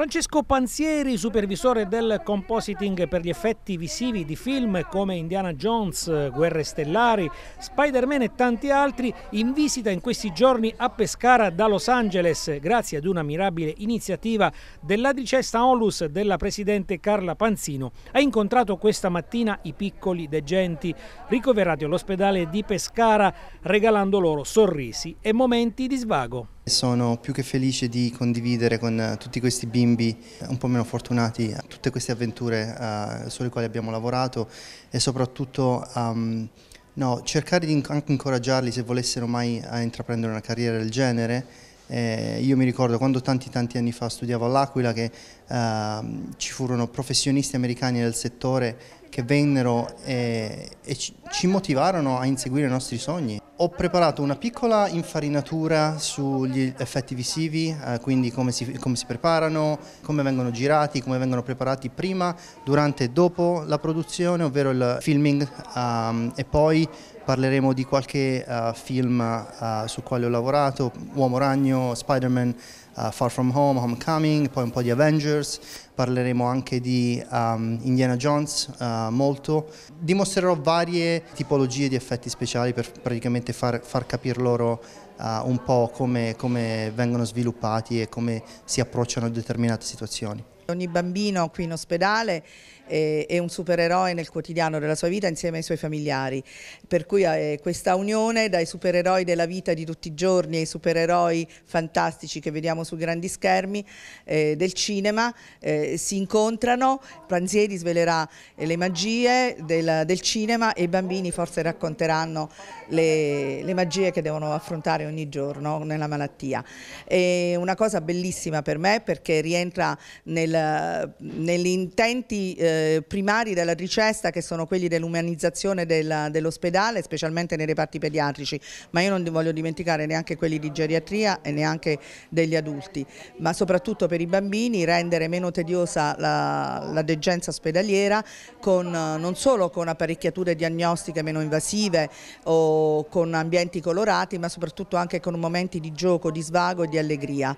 Francesco Panzieri, supervisore del compositing per gli effetti visivi di film come Indiana Jones, Guerre Stellari, Spider-Man e tanti altri, in visita in questi giorni a Pescara da Los Angeles, grazie ad una mirabile iniziativa della dicesta Onlus della presidente Carla Panzino, ha incontrato questa mattina i piccoli degenti ricoverati all'ospedale di Pescara, regalando loro sorrisi e momenti di svago. Sono più che felice di condividere con tutti questi bimbi un po' meno fortunati tutte queste avventure uh, sulle quali abbiamo lavorato e soprattutto um, no, cercare di anche incoraggiarli se volessero mai a intraprendere una carriera del genere. Eh, io mi ricordo quando tanti tanti anni fa studiavo all'Aquila che uh, ci furono professionisti americani del settore che vennero eh, e, e ci motivarono a inseguire i nostri sogni. Ho preparato una piccola infarinatura sugli effetti visivi, eh, quindi come si, come si, preparano, come vengono girati, come vengono preparati prima, durante e dopo la produzione, ovvero il filming um, e poi parleremo di qualche uh, film uh, eh, sul quale ho lavorato, Uomo Ragno, Spider-Man, uh, Far From Home, Homecoming, poi un po' di Avengers, parleremo anche di um, Indiana Jones, molto. Dimostrerò varie tipologie di effetti speciali per praticamente far, far capire loro uh, un po' come, come vengono sviluppati e come si approcciano a determinate situazioni. Ogni bambino qui in ospedale eh, è un supereroe nel quotidiano della sua vita insieme ai suoi familiari, per cui eh, questa unione dai supereroi della vita di tutti i giorni ai supereroi fantastici che vediamo sui grandi schermi eh, del cinema si incontrano, Pranzieri svelerà le magie del, del cinema e i bambini forse racconteranno le, le, magie che devono affrontare ogni giorno nella malattia. È una cosa bellissima per me perché rientra nel negli intenti eh, primari della ricesta che sono quelli dell'umanizzazione dell'ospedale, specialmente nei reparti pediatrici, ma io non voglio dimenticare neanche quelli di geriatria e neanche degli adulti, ma soprattutto per i bambini rendere meno tediosa la, la degenza ospedaliera con, eh, non solo con apparecchiature diagnostiche meno invasive o con ambienti colorati, ma soprattutto anche con momenti di gioco, di svago e di allegria.